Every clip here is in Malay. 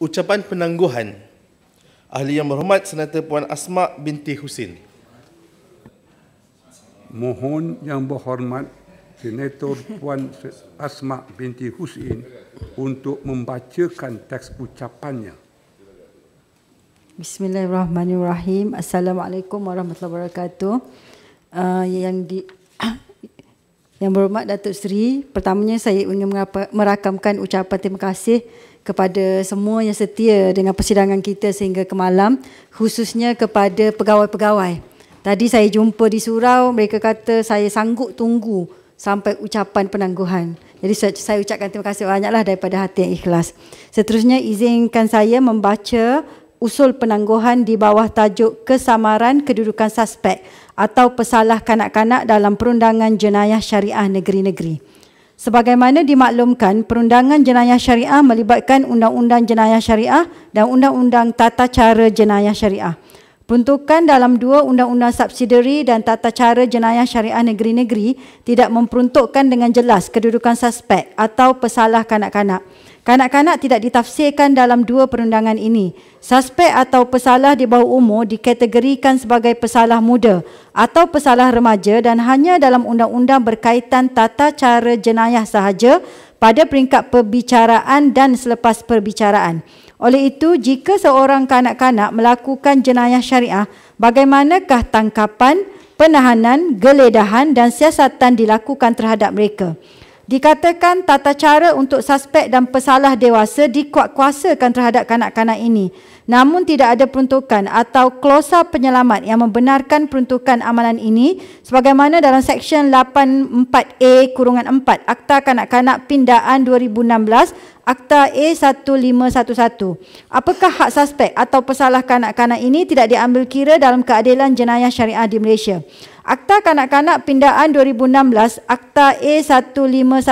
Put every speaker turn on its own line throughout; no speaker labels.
ucapan penangguhan ahli yang berhormat Senator Puan Asma binti Husin. Mohon yang berhormat Senator Puan Asma binti Husin untuk membacakan teks ucapannya.
Bismillahirrahmanirrahim. Assalamualaikum warahmatullahi wabarakatuh. Uh, yang di yang berhormat Datuk Sri, pertamanya saya ingin merakamkan ucapan terima kasih kepada semua yang setia dengan persidangan kita sehingga ke malam khususnya kepada pegawai-pegawai. Tadi saya jumpa di surau mereka kata saya sanggup tunggu sampai ucapan penangguhan. Jadi saya, saya ucapkan terima kasih banyaklah daripada hati yang ikhlas. Seterusnya izinkan saya membaca usul penangguhan di bawah tajuk kesamaran kedudukan suspek atau pesalah kanak-kanak dalam perundangan jenayah syariah negeri-negeri. Sebagaimana dimaklumkan, perundangan jenayah syariah melibatkan undang-undang jenayah syariah dan undang-undang tata cara jenayah syariah. Peruntukan dalam dua undang-undang subsidiari dan tata cara jenayah syariah negeri-negeri tidak memperuntukkan dengan jelas kedudukan suspek atau pesalah kanak-kanak. Kanak-kanak tidak ditafsirkan dalam dua perundangan ini. Suspek atau pesalah di bawah umur dikategorikan sebagai pesalah muda atau pesalah remaja dan hanya dalam undang-undang berkaitan tata cara jenayah sahaja pada peringkat perbicaraan dan selepas perbicaraan. Oleh itu, jika seorang kanak-kanak melakukan jenayah syariah, bagaimanakah tangkapan, penahanan, geledahan dan siasatan dilakukan terhadap mereka? Dikatakan tata cara untuk suspek dan pesalah dewasa dikuatkuasakan terhadap kanak-kanak ini. Namun tidak ada peruntukan atau klosa penyelamat yang membenarkan peruntukan amalan ini sebagaimana dalam Seksyen 84A-4 Akta Kanak-Kanak Pindaan 2016 Akta A1511. Apakah hak suspek atau pesalah kanak-kanak ini tidak diambil kira dalam keadilan jenayah syariah di Malaysia? Akta Kanak-Kanak Pindaan 2016, Akta A1511,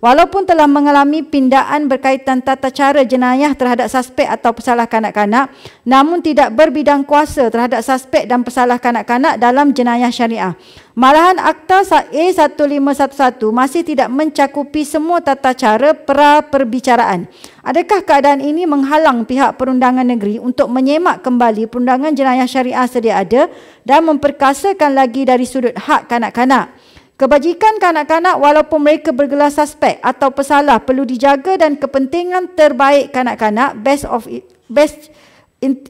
walaupun telah mengalami pindaan berkaitan tata cara jenayah terhadap suspek atau pesalah kanak-kanak, namun tidak berbidang kuasa terhadap suspek dan pesalah kanak-kanak dalam jenayah syariah. Malahan Akta A1511 masih tidak mencakupi semua tata cara pra-perbicaraan. Adakah keadaan ini menghalang pihak perundangan negeri untuk menyemak kembali perundangan jenayah syariah sedia ada dan memperkasakan lagi dari sudut hak kanak-kanak? Kebajikan kanak-kanak walaupun mereka bergelar suspek atau pesalah perlu dijaga dan kepentingan terbaik kanak-kanak best of best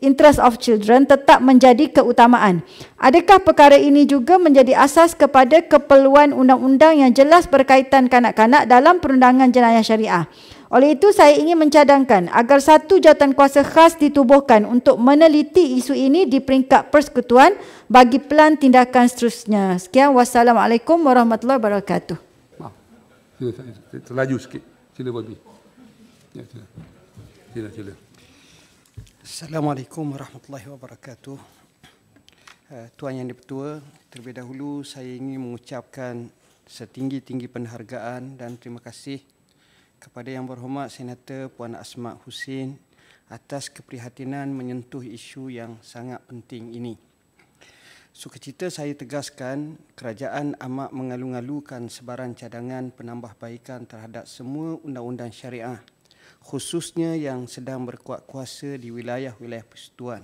interest of children tetap menjadi keutamaan. Adakah perkara ini juga menjadi asas kepada keperluan undang-undang yang jelas berkaitan kanak-kanak dalam perundangan jenayah syariah? Oleh itu saya ingin mencadangkan agar satu jawatan kuasa khas ditubuhkan untuk meneliti isu ini di peringkat persekutuan bagi pelan tindakan seterusnya. Sekian wassalamualaikum warahmatullahi wabarakatuh. Maaf. Terlaju sikit. Sila Bobby. Ya, sila, sila.
Assalamualaikum warahmatullahi wabarakatuh. Eh, tuan Yang Dipertua, terlebih dahulu saya ingin mengucapkan setinggi-tinggi penghargaan dan terima kasih kepada Yang Berhormat Senator Puan Asma Husin atas keprihatinan menyentuh isu yang sangat penting ini. Sukacita saya tegaskan, kerajaan amat mengalung alukan sebarang cadangan penambahbaikan terhadap semua undang-undang syariah khususnya yang sedang berkuat kuasa di wilayah-wilayah persekutuan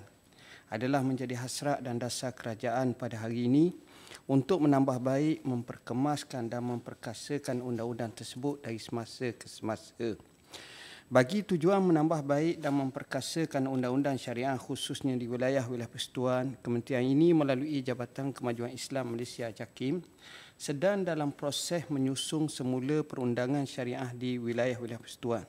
adalah menjadi hasrat dan dasar kerajaan pada hari ini untuk menambah baik, memperkemaskan dan memperkasakan undang-undang tersebut dari semasa ke semasa. Bagi tujuan menambah baik dan memperkasakan undang-undang syariah khususnya di wilayah-wilayah persekutuan, kementerian ini melalui Jabatan Kemajuan Islam Malaysia JAKIM sedang dalam proses menyusung semula perundangan syariah di wilayah-wilayah persekutuan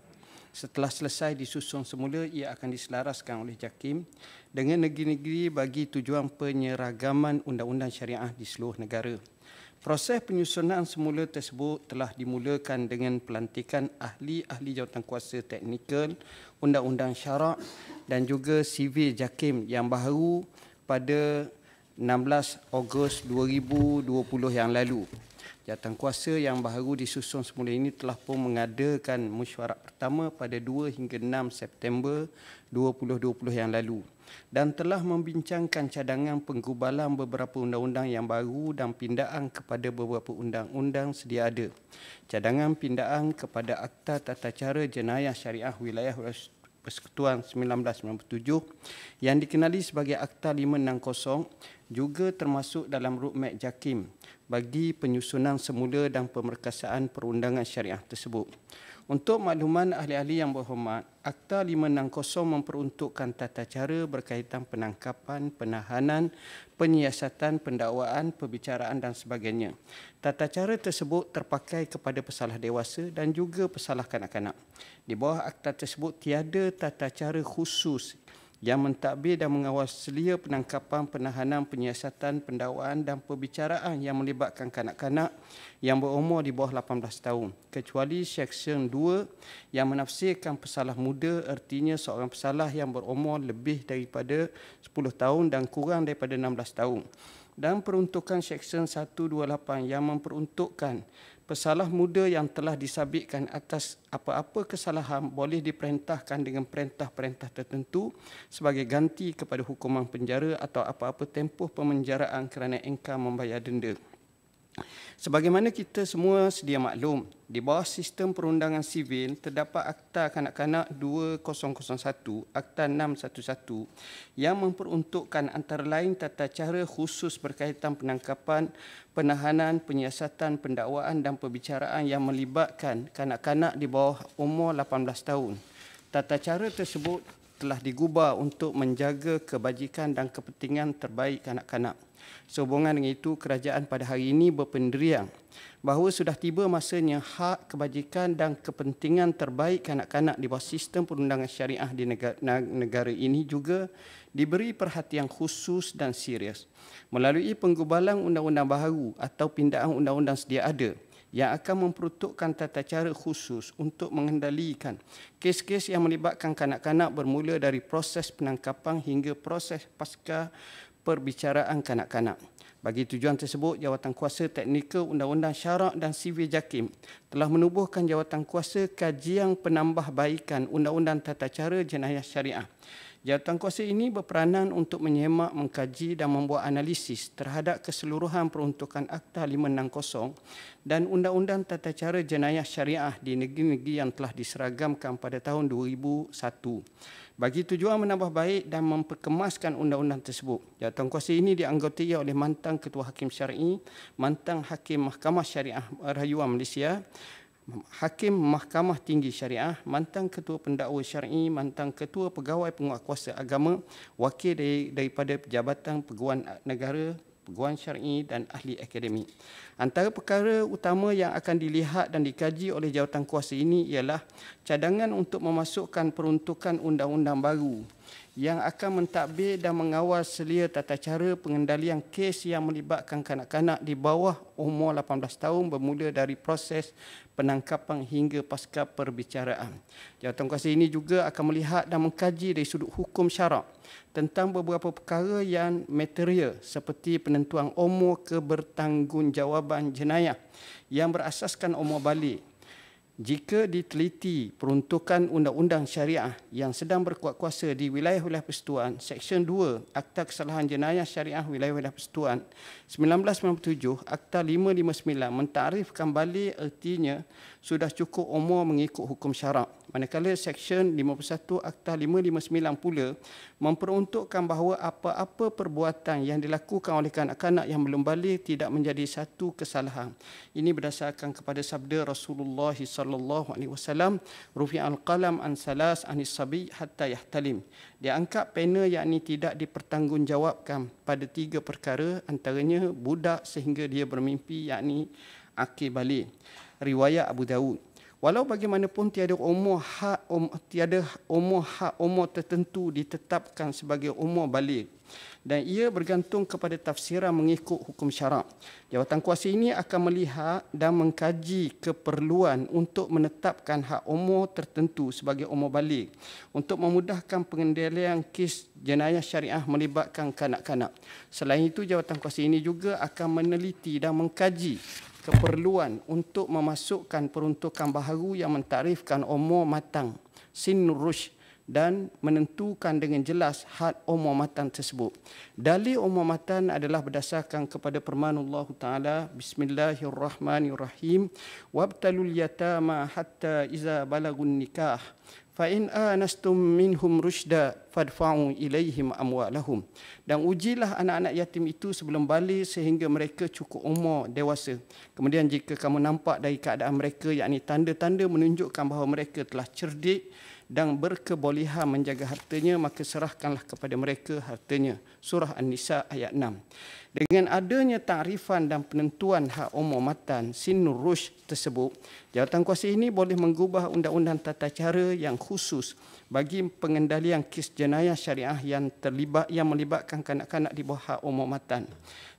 setelah selesai disusun semula ia akan diselaraskan oleh JAKIM dengan negeri-negeri bagi tujuan penyeragaman undang-undang syariah di seluruh negara. Proses penyusunan semula tersebut telah dimulakan dengan pelantikan ahli-ahli kuasa teknikal, undang-undang syarak dan juga sivil JAKIM yang baru pada 16 Ogos 2020 yang lalu kuasa yang baru disusun semula ini telah pun mengadakan mesyuarat pertama pada 2 hingga 6 September 2020 yang lalu dan telah membincangkan cadangan penggubalan beberapa undang-undang yang baru dan pindaan kepada beberapa undang-undang sedia ada. Cadangan pindaan kepada Akta Tata Cara Jenayah Syariah Wilayah Persekutuan 1997 yang dikenali sebagai Akta 560 juga termasuk dalam roadmap JAKIM bagi penyusunan semula dan pemerkasaan perundangan syariah tersebut. Untuk makluman ahli-ahli yang berhormat, Akta 560 memperuntukkan tata cara berkaitan penangkapan, penahanan, penyiasatan, pendakwaan, perbicaraan dan sebagainya. Tata cara tersebut terpakai kepada pesalah dewasa dan juga pesalah kanak-kanak. Di bawah akta tersebut tiada tata cara khusus yang mentadbir dan mengawal selia penangkapan, penahanan, penyiasatan, pendakwaan dan perbicaraan yang melibatkan kanak-kanak yang berumur di bawah 18 tahun. Kecuali Seksyen 2 yang menafsirkan pesalah muda, artinya seorang pesalah yang berumur lebih daripada 10 tahun dan kurang daripada 16 tahun. Dan peruntukan Seksyen 128 yang memperuntukkan pesalah muda yang telah disabitkan atas apa-apa kesalahan boleh diperintahkan dengan perintah-perintah tertentu sebagai ganti kepada hukuman penjara atau apa-apa tempoh pemenjaraan kerana engkau membayar denda. Sebagaimana kita semua sedia maklum, di bawah sistem perundangan sivil terdapat Akta Kanak-Kanak 2001, Akta 611 yang memperuntukkan antara lain tata cara khusus berkaitan penangkapan, penahanan, penyiasatan, pendakwaan dan perbicaraan yang melibatkan kanak-kanak di bawah umur 18 tahun. Tata cara tersebut telah digubah untuk menjaga kebajikan dan kepentingan terbaik kanak-kanak. Sehubungan dengan itu, kerajaan pada hari ini berpendirian bahawa sudah tiba masanya hak kebajikan dan kepentingan terbaik kanak-kanak di bawah sistem perundangan syariah di negara, negara ini juga diberi perhatian khusus dan serius. Melalui penggubalan undang-undang baru atau pindaan undang-undang sedia ada, yang akan memperuntukkan tata cara khusus untuk mengendalikan kes-kes yang melibatkan kanak-kanak bermula dari proses penangkapan hingga proses pasca perbicaraan kanak-kanak. Bagi tujuan tersebut, jawatankuasa teknikal undang-undang syarak dan sivil jakim telah menubuhkan jawatankuasa kajian penambahbaikan undang-undang tata cara jenayah syariah. Jabatan Kuasa ini berperanan untuk menyemak, mengkaji dan membuat analisis terhadap keseluruhan peruntukan Akta 560 dan Undang-Undang Tata Cara Jenayah Syariah di negeri-negeri yang telah diseragamkan pada tahun 2001. Bagi tujuan menambah baik dan memperkemaskan undang-undang tersebut, Jabatan Kuasa ini dianggotai oleh mantan Ketua Hakim Syari, mantan Hakim Mahkamah Syariah Rayuan Malaysia, Hakim Mahkamah Tinggi Syariah, mantan ketua pendakwa syar'i, mantan ketua pegawai penguatkuasa agama, wakil dari, daripada Jabatan Peguan Negara, Peguan Syar'i dan Ahli Akademik. Antara perkara utama yang akan dilihat dan dikaji oleh jawatan kuasa ini ialah cadangan untuk memasukkan peruntukan undang-undang baru yang akan mentadbir dan mengawal selia tata cara pengendalian kes yang melibatkan kanak-kanak di bawah umur 18 tahun bermula dari proses penangkapan hingga pasca perbicaraan. Jawatan kuasa ini juga akan melihat dan mengkaji dari sudut hukum syarak tentang beberapa perkara yang material seperti penentuan umur kebertanggungjawaban jenayah yang berasaskan umur balik jika diteliti peruntukan undang-undang syariah yang sedang berkuat kuasa di wilayah-wilayah persetuan, Seksyen 2 Akta Kesalahan Jenayah Syariah Wilayah-Wilayah Persetuan 1997 Akta 559 mentarifkan balik ertinya sudah cukup umur mengikut hukum syarak. Manakala Seksyen 51 Akta 559 pula memperuntukkan bahawa apa-apa perbuatan yang dilakukan oleh kanak-kanak yang belum balik tidak menjadi satu kesalahan. Ini berdasarkan kepada sabda Rasulullah SAW sallallahu alaihi wasallam al qalam an salas anis sabi hatta yahtalim angkat pena yang ini tidak dipertanggungjawabkan pada tiga perkara antaranya budak sehingga dia bermimpi yakni akil balik riwayat Abu Dawud Walau bagaimanapun tiada umur hak um, tiada umur hak umur tertentu ditetapkan sebagai umur balik dan ia bergantung kepada tafsiran mengikut hukum syarak. Jawatan kuasa ini akan melihat dan mengkaji keperluan untuk menetapkan hak umur tertentu sebagai umur balik untuk memudahkan pengendalian kes jenayah syariah melibatkan kanak-kanak. Selain itu, jawatan kuasa ini juga akan meneliti dan mengkaji keperluan untuk memasukkan peruntukan baharu yang mentarifkan umur matang sin rush dan menentukan dengan jelas had umur matang tersebut. Dalil umur matang adalah berdasarkan kepada firman Allah Taala Bismillahirrahmanirrahim wabtalul yatama hatta iza balagun nikah فَإِنْ آنَسْتُمْ minhum رُشْدًا فَادْفَعُوا إِلَيْهِمْ amwalahum. Dan ujilah anak-anak yatim itu sebelum balik sehingga mereka cukup umur dewasa. Kemudian jika kamu nampak dari keadaan mereka, yakni tanda-tanda menunjukkan bahawa mereka telah cerdik, dan berkebolehan menjaga hartanya maka serahkanlah kepada mereka hartanya surah an-nisa ayat 6 dengan adanya takrifan dan penentuan hak umumatan sinur rush tersebut jawatan kuasa ini boleh mengubah undang-undang tata cara yang khusus bagi pengendalian kes jenayah syariah yang terlibat yang melibatkan kanak-kanak di bawah hak umumatan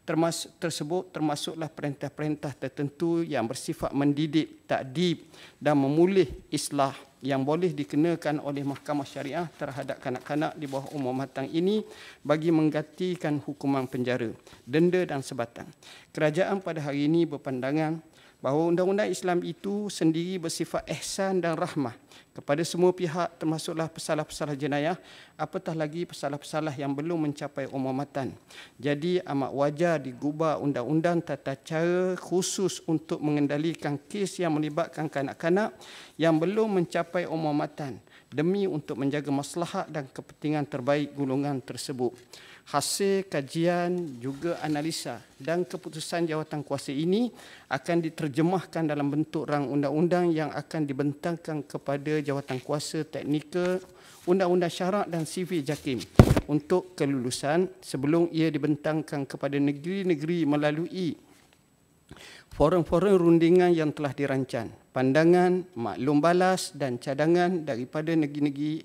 termasuk tersebut termasuklah perintah-perintah tertentu yang bersifat mendidik, takdib dan memulih islah yang boleh dikenakan oleh mahkamah syariah terhadap kanak-kanak di bawah umur matang ini bagi menggantikan hukuman penjara, denda dan sebatang. Kerajaan pada hari ini berpandangan bahawa undang-undang Islam itu sendiri bersifat ihsan dan rahmah kepada semua pihak termasuklah pesalah-pesalah jenayah apatah lagi pesalah-pesalah yang belum mencapai umumatan. Jadi amat wajar digubah undang-undang tata cara khusus untuk mengendalikan kes yang melibatkan kanak-kanak yang belum mencapai umumatan demi untuk menjaga maslahat dan kepentingan terbaik golongan tersebut. Hasil kajian juga analisa dan keputusan jawatan kuasa ini akan diterjemahkan dalam bentuk rang undang-undang yang akan dibentangkan kepada kepada jawatan kuasa teknikal undang-undang syarat dan sivil JAKIM untuk kelulusan sebelum ia dibentangkan kepada negeri-negeri melalui forum-forum rundingan yang telah dirancang. Pandangan, maklum balas dan cadangan daripada negeri-negeri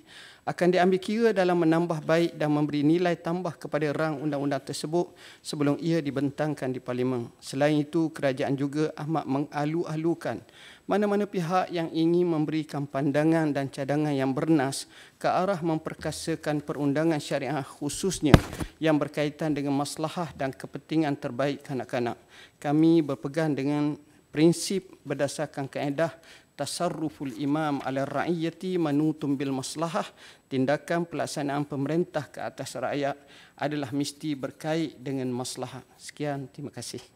akan diambil kira dalam menambah baik dan memberi nilai tambah kepada rang undang-undang tersebut sebelum ia dibentangkan di Parlimen. Selain itu, kerajaan juga amat mengalu-alukan mana-mana pihak yang ingin memberikan pandangan dan cadangan yang bernas ke arah memperkasakan perundangan syariah khususnya yang berkaitan dengan masalah dan kepentingan terbaik kanak-kanak. Kami berpegang dengan prinsip berdasarkan kaedah tasarruful imam ala ra'iyati manutum bil maslahah tindakan pelaksanaan pemerintah ke atas rakyat adalah mesti berkait dengan maslahah sekian terima kasih